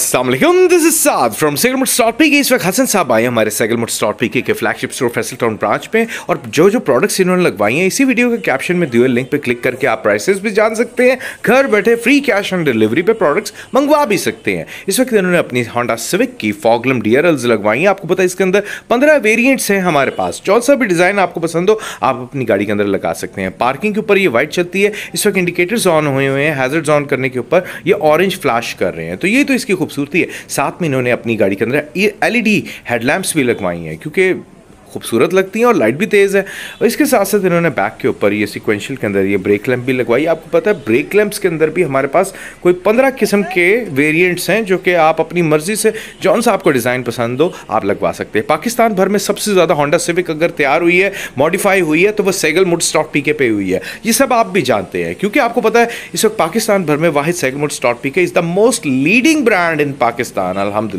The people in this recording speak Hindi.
Aslam this is Saad from Sehgal motors dot P के इस वक्त हसन साहब आए हमारे सेगल मोट स्टॉट पी के flagship store Faisal town branch में और जो जो प्रोडक्ट्स इन्होंने लगवाई हैं इसी वीडियो के कैप्शन में दिए लिंक पे क्लिक करके आप प्राइसेस भी जान सकते हैं घर बैठे फ्री कैश ऑन डिलीवरी पे प्रोडक्ट्स मंगवा भी सकते हैं इस वक्त इन्होंने अपनी होंडा सिविक की फॉगलम डियरल्स लगवाई हैं आपको पता है इसके अंदर पंद्रह वेरियंट्स हैं हमारे पास कौन सा भी डिज़ाइन आपको पसंद हो आप अपनी गाड़ी के अंदर लगा सकते हैं पार्किंग के ऊपर ये वाइट चलती है इस वक्त इंडिकेटर्स ऑन हुए हुए हैं हैजर्ड्स ऑन करने के ऊपर ये ऑरेंज फ्लैश कर रहे हैं तो ये तो इसकी खूबसूरती है साथ में इन्होंने अपनी गाड़ी के अंदर ये एल हेडलैम्प्स e भी लगवाई हैं क्योंकि खूबसूरत लगती हैं और लाइट भी तेज़ है और इसके साथ साथ इन्होंने बैक के ऊपर ये सिक्वेंशियल के अंदर ये ब्रेक लैम्प भी लगवाई आपको पता है ब्रेक लैम्प्स के अंदर भी हमारे पास कोई पंद्रह किस्म के वेरियंट्स हैं जो कि आप अपनी मर्जी से जौन सा आपको डिज़ाइन पसंद हो आप लगवा सकते हैं पाकिस्तान भर में सबसे ज़्यादा होंडा सिविक अगर तैयार हुई है मॉडिफाई हुई है तो वह सेगल मुड स्टॉक पीके पे हुई है ये सब आप भी जानते हैं क्योंकि आपको पता है इस वक्त पाकिस्तान भर में वाहिद सेगल मुड स्टॉक PK is the most leading brand in Pakistan अलहमदिल्ला